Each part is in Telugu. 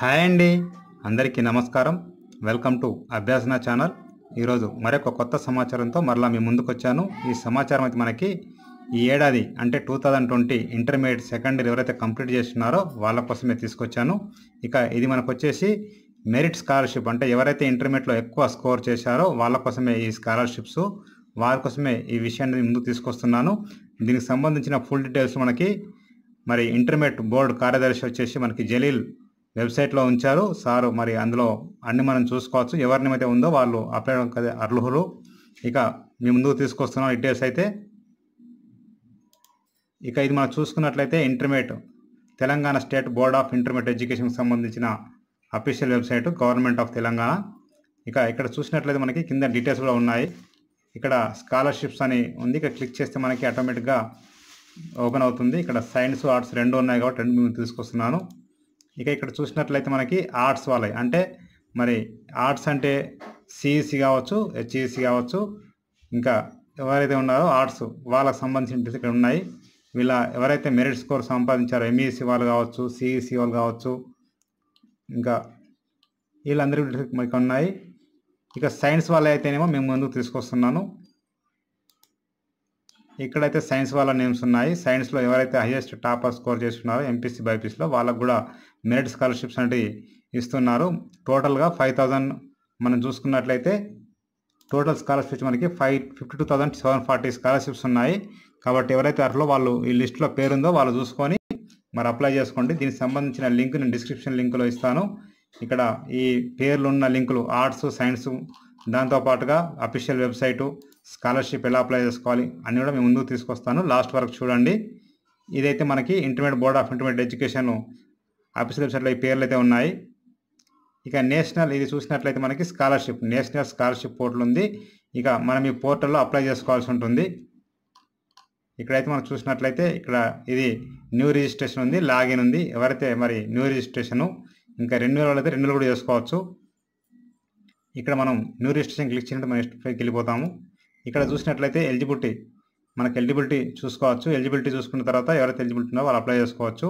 హాయ్ అండి అందరికీ నమస్కారం వెల్కమ్ టు అభ్యాసన ఛానల్ ఈరోజు మరొక కొత్త సమాచారంతో మరలా మీ ముందుకు వచ్చాను ఈ సమాచారం అయితే మనకి ఈ ఏడాది అంటే two thousand twenty intermediate second year ఎవరైతే కంప్లీట్ చేస్తున్నారో వాళ్ళ కోసమే తీసుకొచ్చాను ఇక ఇది మనకు వచ్చేసి మెరిట్ స్కాలర్షిప్ అంటే ఎవరైతే ఇంటర్మీడియట్లో ఎక్కువ స్కోర్ చేశారో వాళ్ళ కోసమే ఈ స్కాలర్షిప్స్ వారి కోసమే ఈ విషయాన్ని ముందుకు తీసుకొస్తున్నాను దీనికి సంబంధించిన ఫుల్ డీటెయిల్స్ మనకి మరి ఇంటర్మీడియట్ బోర్డు కార్యదర్శి వచ్చేసి మనకి జలీల్ వెబ్సైట్లో ఉంచారు సారు మరి అందులో అన్ని మనం చూసుకోవచ్చు ఎవరిని అయితే ఉందో వాళ్ళు అప్లై అర్హులు ఇక మీ ముందుకు తీసుకొస్తున్నాం డీటెయిల్స్ అయితే ఇక ఇది మనం చూసుకున్నట్లయితే intermediate Telangana state board of intermediate ఎడ్యుకేషన్కి సంబంధించిన official website government of Telangana ఇక ఇక్కడ చూసినట్లయితే మనకి కింద డీటెయిల్స్ కూడా ఉన్నాయి ఇక్కడ స్కాలర్షిప్స్ అని ఉంది ఇక్కడ క్లిక్ చేస్తే మనకి ఆటోమేటిక్గా ఓపెన్ అవుతుంది ఇక్కడ సైన్స్ ఆర్ట్స్ రెండు ఉన్నాయి కాబట్టి రెండు మేము తీసుకొస్తున్నాను ఇక ఇక్కడ చూసినట్లయితే మనకి ఆర్ట్స్ వాళ్ళవి అంటే మరి ఆర్ట్స్ అంటే సిఈసీ కావచ్చు హెచ్ఈసి కావచ్చు ఇంకా ఎవరైతే ఉన్నారో ఆర్ట్స్ వాళ్ళకి సంబంధించిన ఇక్కడ ఉన్నాయి వీళ్ళ ఎవరైతే మెరిట్ స్కోర్ సంపాదించారో ఎంఈసి వాళ్ళు కావచ్చు సిఈసి వాళ్ళు కావచ్చు ఇంకా వీళ్ళందరూ మనకి ఉన్నాయి ఇక సైన్స్ వాళ్ళు అయితేనేమో మేము ముందుకు తీసుకొస్తున్నాను ఇక్కడైతే సైన్స్ వాళ్ళ నేమ్స్ ఉన్నాయి సైన్స్లో ఎవరైతే హైయెస్ట్ టాపర్ స్కోర్ చేస్తున్నారో ఎంపీసీ బైపీసీలో వాళ్ళకు కూడా మెరిట్ స్కాలర్షిప్స్ అనేవి ఇస్తున్నారు టోటల్గా ఫైవ్ థౌజండ్ మనం చూసుకున్నట్లయితే టోటల్ స్కాలర్షిప్స్ మనకి five fifty two thousand seven forty scholarships ఉన్నాయి కాబట్టి ఎవరైతే అట్లో వాళ్ళు ఈ లిస్ట్లో పేరుందో వాళ్ళు చూసుకొని మరి అప్లై చేసుకోండి దీనికి సంబంధించిన లింక్ నేను డిస్క్రిప్షన్ లింక్లో ఇస్తాను ఇక్కడ ఈ పేర్లు ఉన్న లింకులు ఆర్ట్స్ సైన్స్ దాంతోపాటుగా అఫీషియల్ వెబ్సైటు స్కాలర్షిప్ ఎలా అప్లై చేసుకోవాలి అన్నీ కూడా మేము ముందుకు తీసుకొస్తాను లాస్ట్ వరకు చూడండి ఇదైతే మనకి intermediate board of intermediate education official వెబ్సైట్లో ఈ పేర్లు అయితే ఉన్నాయి ఇక నేషనల్ ఇది చూసినట్లయితే మనకి స్కాలర్షిప్ నేషనల్ స్కాలర్షిప్ పోర్టల్ ఉంది ఇక మనం ఈ పోర్టల్లో అప్లై చేసుకోవాల్సి ఉంటుంది ఇక్కడైతే మనం చూసినట్లయితే ఇక్కడ ఇది న్యూ రిజిస్ట్రేషన్ ఉంది లాగిన్ ఉంది ఎవరైతే మరి న్యూ రిజిస్ట్రేషను ఇంకా రెన్యూవల్ అయితే రెన్యూవల్ కూడా చేసుకోవచ్చు ఇక్కడ మనం న్యూ రిజిస్ట్రేషన్ క్లిక్ చేసినట్టు మనం ఇష్టపైకి వెళ్ళిపోతాము ఇక్కడ hmm. చూసినట్లయితే ఎలిజిబిలిటీ మనకు ఎలిజిబిలిటీ చూసుకోవచ్చు ఎలిజిబిలిటీ చూసుకున్న తర్వాత ఎవరైతే ఎలిజిబిలిటీ ఉందో వాళ్ళు అప్లై చేసుకోవచ్చు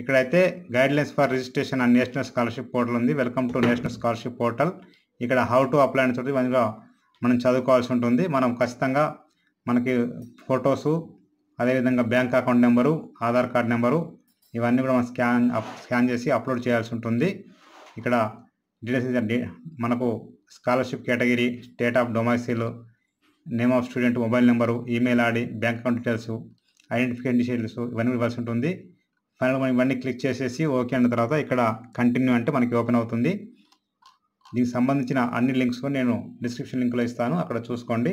ఇక్కడైతే guidelines for registration and national scholarship portal ఉంది welcome to national scholarship portal ఇక్కడ హౌ టు అప్లై అని చూడండి మనగా మనం చదువుకోవాల్సి ఉంటుంది మనం ఖచ్చితంగా మనకి ఫొటోసు అదేవిధంగా bank account number Aadhaar card number ఇవన్నీ కూడా మనం స్కాన్ స్కాన్ చేసి అప్లోడ్ చేయాల్సి ఉంటుంది ఇక్కడ డీటెయిల్స్ మనకు scholarship category state of domicile name of student mobile number email ID bank account details identification details ఇవన్నీ ఇవ్వాల్సి ఉంటుంది ఫైనల్ మనం ఇవన్నీ క్లిక్ చేసేసి ఓకే అన్న తర్వాత ఇక్కడ కంటిన్యూ అంటే మనకి ఓపెన్ అవుతుంది దీనికి సంబంధించిన అన్ని లింక్స్ నేను డిస్క్రిప్షన్ లింక్లో ఇస్తాను అక్కడ చూసుకోండి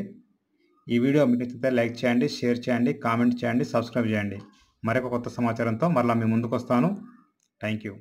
ఈ వీడియో మీకు నచ్చితే లైక్ చేయండి షేర్ చేయండి కామెంట్ చేయండి సబ్స్క్రైబ్ చేయండి మరొక కొత్త సమాచారంతో మరలా మీ ముందుకు వస్తాను థ్యాంక్ యూ